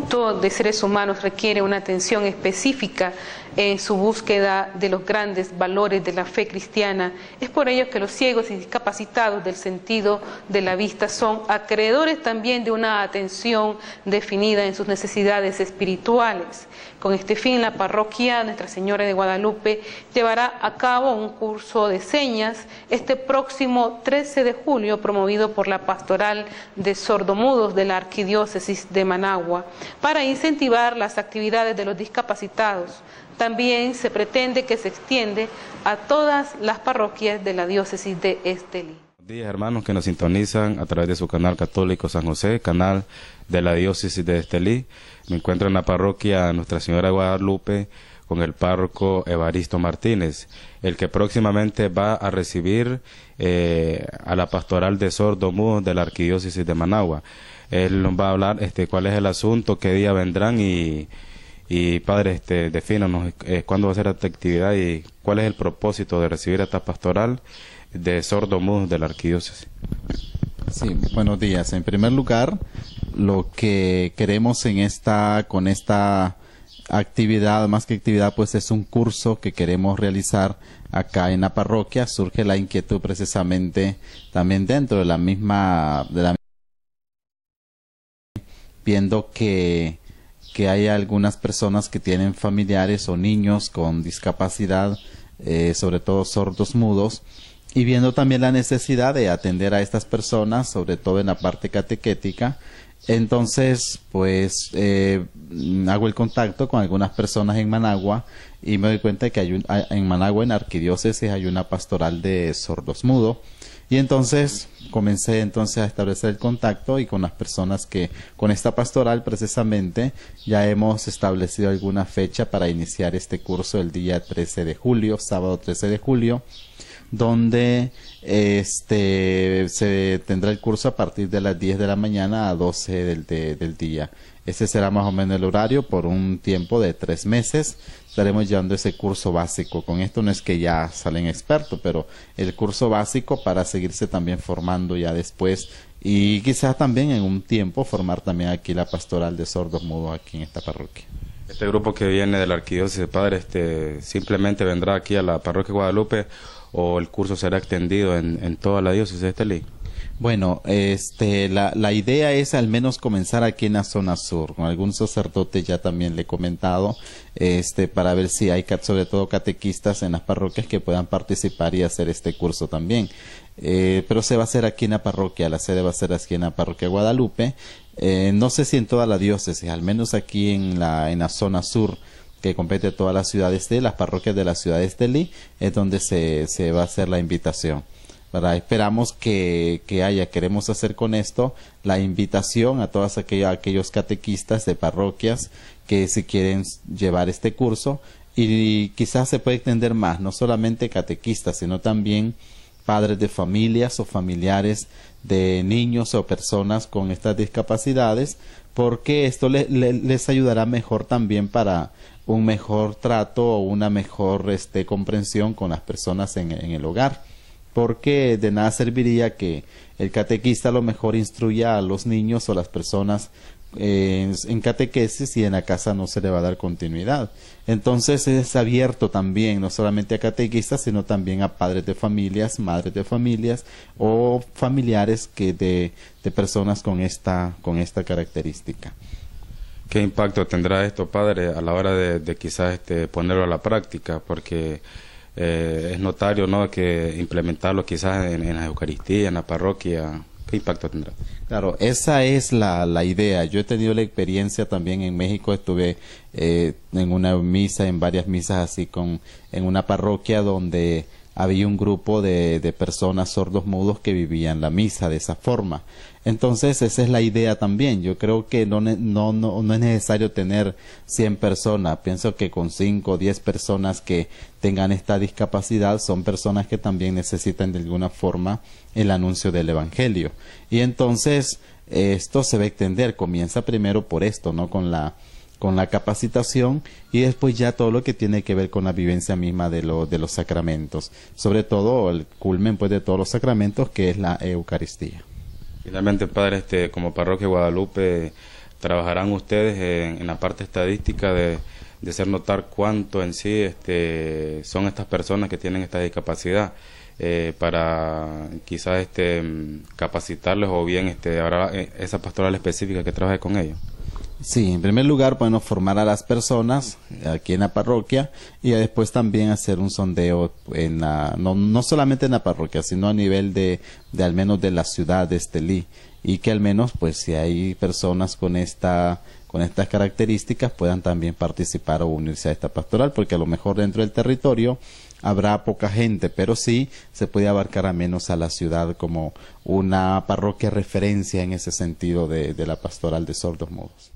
conjunto de seres humanos requiere una atención específica en su búsqueda de los grandes valores de la fe cristiana. Es por ello que los ciegos y discapacitados del sentido de la vista son acreedores también de una atención definida en sus necesidades espirituales. Con este fin, la parroquia Nuestra Señora de Guadalupe llevará a cabo un curso de señas este próximo 13 de julio promovido por la Pastoral de Sordomudos de la Arquidiócesis de Managua para incentivar las actividades de los discapacitados. También se pretende que se extiende a todas las parroquias de la diócesis de Estelí. Buenos días hermanos que nos sintonizan a través de su canal católico San José, canal de la diócesis de Estelí. Me encuentro en la parroquia Nuestra Señora Guadalupe, con el párroco Evaristo Martínez, el que próximamente va a recibir eh, a la pastoral de sordo de la arquidiócesis de Managua. Él nos va a hablar este cuál es el asunto, qué día vendrán y, y padre, este, eh, cuándo va a ser esta actividad y cuál es el propósito de recibir a esta pastoral de sordo de la arquidiócesis. Sí, buenos días. En primer lugar, lo que queremos en esta, con esta actividad, más que actividad, pues es un curso que queremos realizar acá en la parroquia. Surge la inquietud precisamente también dentro de la misma, de la viendo que, que hay algunas personas que tienen familiares o niños con discapacidad, eh, sobre todo sordos mudos, y viendo también la necesidad de atender a estas personas, sobre todo en la parte catequética, entonces, pues eh, hago el contacto con algunas personas en Managua y me doy cuenta de que hay en Managua, en Arquidiócesis, hay una pastoral de sordos mudos. Y entonces comencé entonces a establecer el contacto y con las personas que con esta pastoral precisamente ya hemos establecido alguna fecha para iniciar este curso el día 13 de julio, sábado 13 de julio donde este se tendrá el curso a partir de las 10 de la mañana a 12 del, del día. Ese será más o menos el horario por un tiempo de tres meses. Estaremos llevando ese curso básico. Con esto no es que ya salen expertos, pero el curso básico para seguirse también formando ya después y quizás también en un tiempo formar también aquí la pastoral de sordos mudos aquí en esta parroquia. Este grupo que viene de la Arquidiócesis de Padre este, simplemente vendrá aquí a la parroquia Guadalupe o el curso será extendido en, toda la diócesis de Estelí? Bueno, este, la, la, idea es al menos comenzar aquí en la zona sur. Con algún sacerdote ya también le he comentado, este, para ver si hay sobre todo catequistas en las parroquias que puedan participar y hacer este curso también. Eh, pero se va a hacer aquí en la parroquia, la sede va a ser aquí en la parroquia Guadalupe. Eh, no sé si en toda la diócesis, al menos aquí en la, en la zona sur que compete a todas las ciudades de las parroquias de las ciudades de Lee, es donde se, se va a hacer la invitación. Esperamos que, haya, queremos hacer con esto la invitación a todos aquellos, aquellos catequistas de parroquias que si quieren llevar este curso y quizás se puede extender más, no solamente catequistas, sino también padres de familias o familiares de niños o personas con estas discapacidades, porque esto les ayudará mejor también para, un mejor trato o una mejor este, comprensión con las personas en, el hogar porque de nada serviría que el catequista a lo mejor instruya a los niños o las personas eh, en catequesis y en la casa no se le va a dar continuidad. Entonces es abierto también, no solamente a catequistas, sino también a padres de familias, madres de familias o familiares que de, de personas con esta, con esta característica. ¿Qué impacto tendrá esto, padre, a la hora de, quizás este, ponerlo a la práctica? Porque eh, es notario, ¿no?, que implementarlo quizás en, la Eucaristía, en la parroquia, ¿qué impacto tendrá? Claro, esa es la, idea. Yo he tenido la experiencia también en México, estuve eh, en una misa, en varias misas así, con en una parroquia donde había un grupo de, de personas sordos mudos que vivían la misa de esa forma. Entonces, esa es la idea también. Yo creo que no, no, no, no es necesario tener 100 personas. Pienso que con 5 o 10 personas que tengan esta discapacidad son personas que también necesitan de alguna forma el anuncio del Evangelio. Y entonces, esto se va a extender. Comienza primero por esto, ¿no? Con la con la capacitación y después ya todo lo que tiene que ver con la vivencia misma de, de los sacramentos, sobre todo el culmen pues de todos los sacramentos que es la Eucaristía. Finalmente, padre, este, como parroquia de Guadalupe, trabajarán ustedes en, la parte estadística de, de, hacer notar cuánto en sí este, son estas personas que tienen esta discapacidad. Eh, para quizás este, mm, capacitarles o bien este, habrá eh, esa pastoral específica que trabaje con ellos. Sí, en primer lugar, bueno, formar a las personas eh, aquí en la parroquia y después también hacer un sondeo en la, no, solamente en la parroquia, sino a nivel de, de al menos de la ciudad de Estelí y que al menos pues si hay personas con esta con estas características puedan también participar o unirse a esta pastoral porque a lo mejor dentro del territorio habrá poca gente pero sí se puede abarcar a menos a la ciudad como una parroquia referencia en ese sentido de, la pastoral de sordos modos.